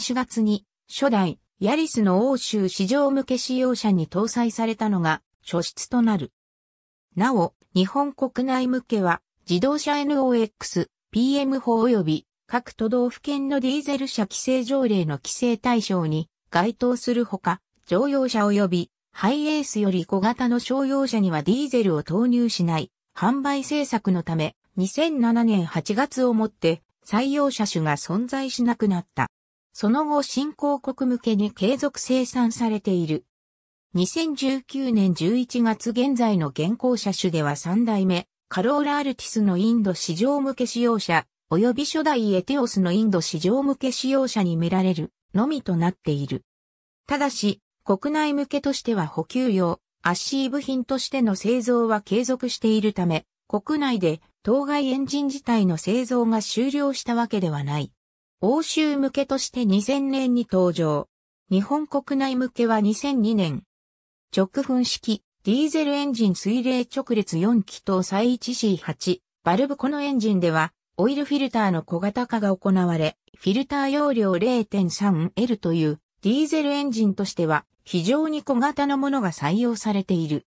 4月に初代ヤリスの欧州市場向け使用車に搭載されたのが初出となる。なお、日本国内向けは自動車 NOx、PM4 及び各都道府県のディーゼル車規制条例の規制対象に該当するほか、乗用車及びハイエースより小型の商用車にはディーゼルを投入しない販売政策のため2007年8月をもって採用車種が存在しなくなった。その後新興国向けに継続生産されている。2019年11月現在の現行車種では3代目、カローラアルティスのインド市場向け使用者、及び初代エテオスのインド市場向け使用者に見られるのみとなっている。ただし、国内向けとしては補給用、アッシー部品としての製造は継続しているため、国内で当該エンジン自体の製造が終了したわけではない。欧州向けとして2000年に登場。日本国内向けは2002年。直噴式、ディーゼルエンジン水冷直列4気筒再 1C8、バルブこのエンジンでは、オイルフィルターの小型化が行われ、フィルター容量 0.3L というディーゼルエンジンとしては非常に小型のものが採用されている。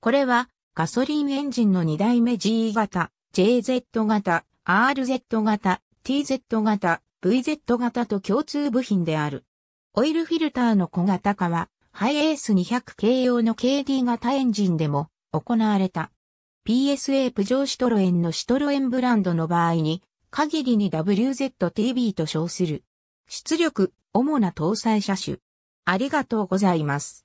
これはガソリンエンジンの2代目 G 型、JZ 型、RZ 型、TZ 型、VZ 型と共通部品である。オイルフィルターの小型化は、ハイエース200系用の KD 型エンジンでも行われた。PSA プジョーシトロエンのシトロエンブランドの場合に、限りに WZTB と称する。出力、主な搭載車種。ありがとうございます。